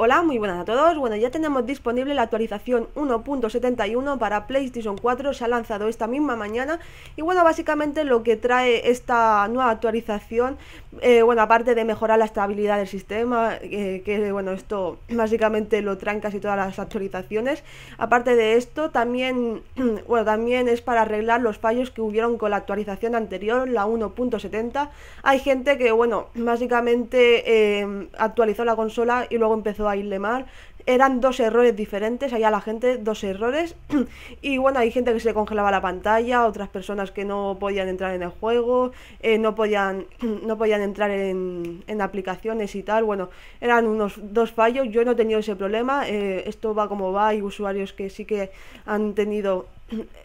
Hola, muy buenas a todos. Bueno, ya tenemos disponible la actualización 1.71 para PlayStation 4. Se ha lanzado esta misma mañana. Y bueno, básicamente lo que trae esta nueva actualización, eh, bueno, aparte de mejorar la estabilidad del sistema, eh, que bueno, esto básicamente lo traen casi todas las actualizaciones. Aparte de esto, también, bueno, también es para arreglar los fallos que hubieron con la actualización anterior, la 1.70. Hay gente que, bueno, básicamente eh, actualizó la consola y luego empezó a mal, Eran dos errores diferentes, había la gente dos errores. y bueno, hay gente que se congelaba la pantalla, otras personas que no podían entrar en el juego, eh, no, podían, no podían entrar en, en, aplicaciones y tal. Bueno, eran unos dos fallos. Yo no he tenido ese problema. Eh, esto va como va. Hay usuarios que sí que han tenido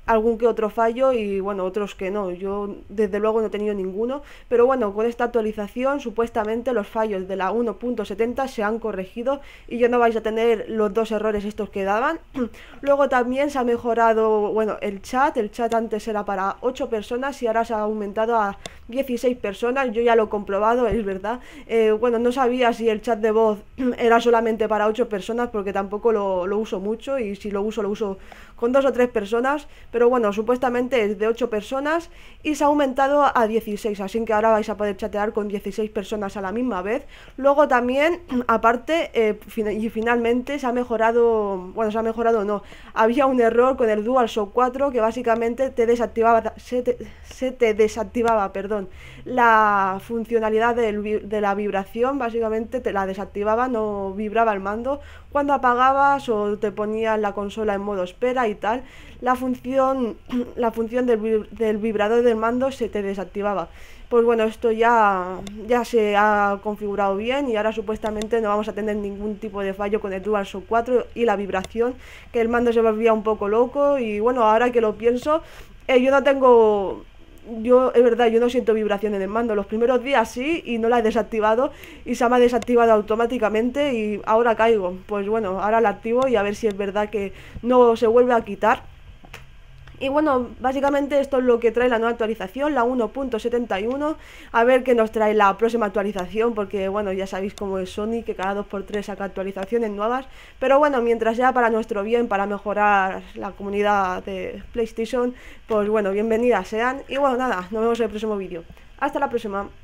algún que otro fallo y bueno, otros que no. Yo desde luego no he tenido ninguno, pero bueno, con esta actualización supuestamente los fallos de la 1.70 se han corregido y ya no vais a tener los dos errores estos que daban. Luego también se ha mejorado, bueno, el chat, el chat antes era para 8 personas y ahora se ha aumentado a 16 personas, yo ya lo he comprobado, es verdad. Eh, bueno, no sabía si el chat de voz era solamente para 8 personas porque tampoco lo, lo uso mucho y si lo uso lo uso con dos o tres personas pero bueno, supuestamente es de 8 personas y se ha aumentado a 16, así que ahora vais a poder chatear con 16 personas a la misma vez. Luego también, aparte, eh, y finalmente se ha mejorado, bueno, se ha mejorado no, había un error con el DualShock 4 que básicamente te desactivaba, se te, desactivaba, perdón, la funcionalidad de la vibración, básicamente te la desactivaba, no vibraba el mando, cuando apagabas o te ponías la consola en modo espera y tal, la función, la función del, vibrador del mando se te desactivaba. Pues bueno, esto ya, ya se ha configurado bien y ahora supuestamente no vamos a tener ningún tipo de fallo con el DualShock 4 y la vibración, que el mando se volvía un poco loco y bueno, ahora que lo pienso, eh, yo no tengo yo, es verdad, yo no siento vibración en el mando. Los primeros días sí y no la he desactivado y se me ha desactivado automáticamente y ahora caigo. Pues bueno, ahora la activo y a ver si es verdad que no se vuelve a quitar. Y bueno, básicamente esto es lo que trae la nueva actualización, la 1.71. A ver qué nos trae la próxima actualización, porque bueno, ya sabéis cómo es Sony, que cada 2x3 saca actualizaciones nuevas. Pero bueno, mientras sea para nuestro bien, para mejorar la comunidad de PlayStation, pues bueno, bienvenidas sean. Y bueno, nada, nos vemos en el próximo vídeo. Hasta la próxima.